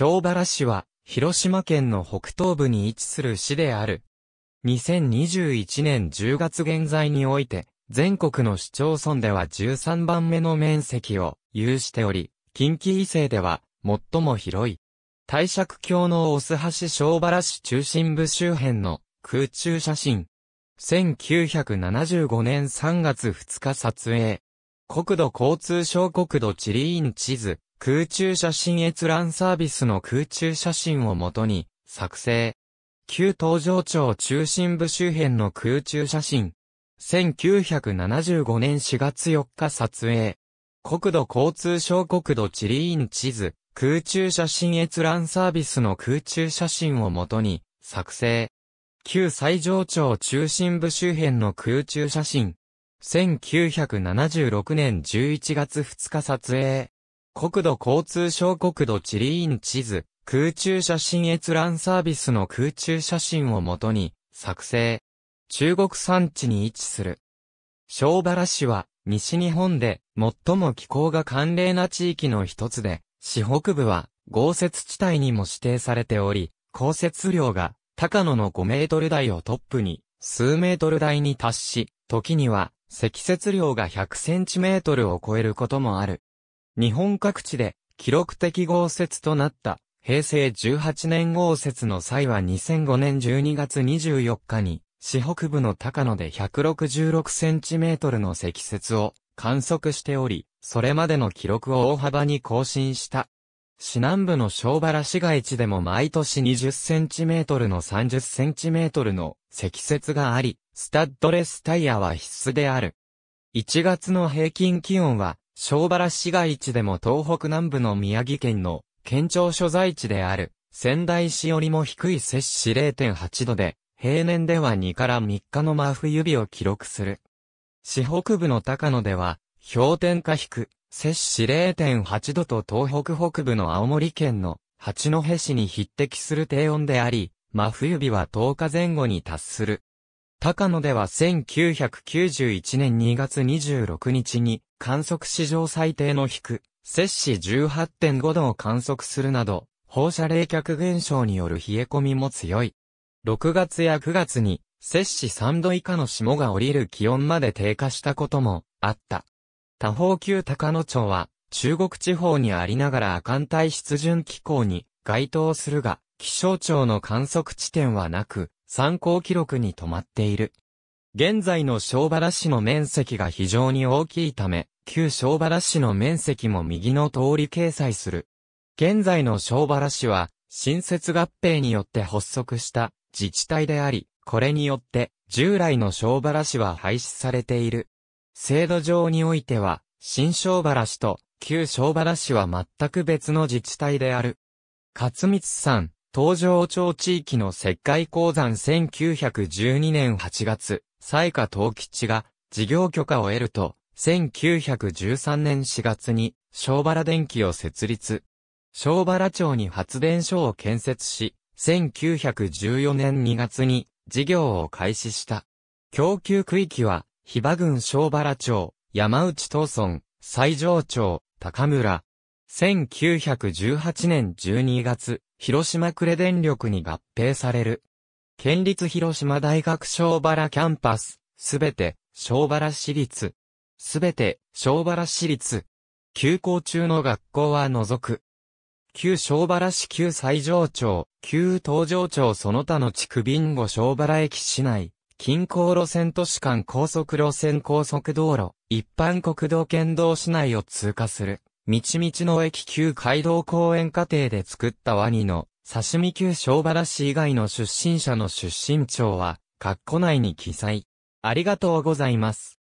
小原市は、広島県の北東部に位置する市である。2021年10月現在において、全国の市町村では13番目の面積を有しており、近畿以西では最も広い。大尺橋のオス橋小原市中心部周辺の空中写真。1975年3月2日撮影。国土交通省国土地理院地図。空中写真閲覧サービスの空中写真をもとに作成。旧東上町中心部周辺の空中写真。1975年4月4日撮影。国土交通省国土地理院地図、空中写真閲覧サービスの空中写真をもとに作成。旧西上町中心部周辺の空中写真。1976年11月2日撮影。国土交通省国土地理院地図、空中写真閲覧サービスの空中写真をもとに、作成。中国山地に位置する。小原市は、西日本で、最も気候が寒冷な地域の一つで、市北部は、豪雪地帯にも指定されており、降雪量が、高野の5メートル台をトップに、数メートル台に達し、時には、積雪量が100センチメートルを超えることもある。日本各地で記録的豪雪となった平成18年豪雪の際は2005年12月24日に市北部の高野で166センチメートルの積雪を観測しており、それまでの記録を大幅に更新した。市南部の小原市街地でも毎年20センチメートルの30センチメートルの積雪があり、スタッドレスタイヤは必須である。1月の平均気温は小原市街地でも東北南部の宮城県の県庁所在地である仙台市よりも低い摂氏0.8度で、平年では2から3日の真冬日を記録する。市北部の高野では、氷点下低、摂氏0.8度と東北北部の青森県の八戸市に匹敵する低温であり、真冬日は10日前後に達する。高野では1991年2月26日に観測史上最低の低、摂氏18.5度を観測するなど、放射冷却現象による冷え込みも強い。6月や9月に、摂氏3度以下の霜が降りる気温まで低下したこともあった。多方級高野町は、中国地方にありながら亜寒帯湿潤気候に該当するが、気象庁の観測地点はなく、参考記録に止まっている。現在の小原市の面積が非常に大きいため、旧小原市の面積も右の通り掲載する。現在の小原市は、新設合併によって発足した自治体であり、これによって従来の小原市は廃止されている。制度上においては、新小原市と旧小原市は全く別の自治体である。勝光ん、東条町地域の石灰鉱山1912年8月、西下東吉が事業許可を得ると、1913年4月に小原電機を設立。小原町に発電所を建設し、1914年2月に事業を開始した。供給区域は、日馬郡小原町、山内東村、西条町、高村。1918年12月、広島呉電力に合併される。県立広島大学小原キャンパス、すべて、小原市立。すべて、小原市立。休校中の学校は除く。旧小原市旧西条町、旧東条町その他の地区ビンゴ小原駅市内、近郊路線都市間高速路線高速道路、一般国道県道市内を通過する、道々の駅旧街道公園家庭で作ったワニの刺身級小原市以外の出身者の出身庁は、括弧内に記載。ありがとうございます。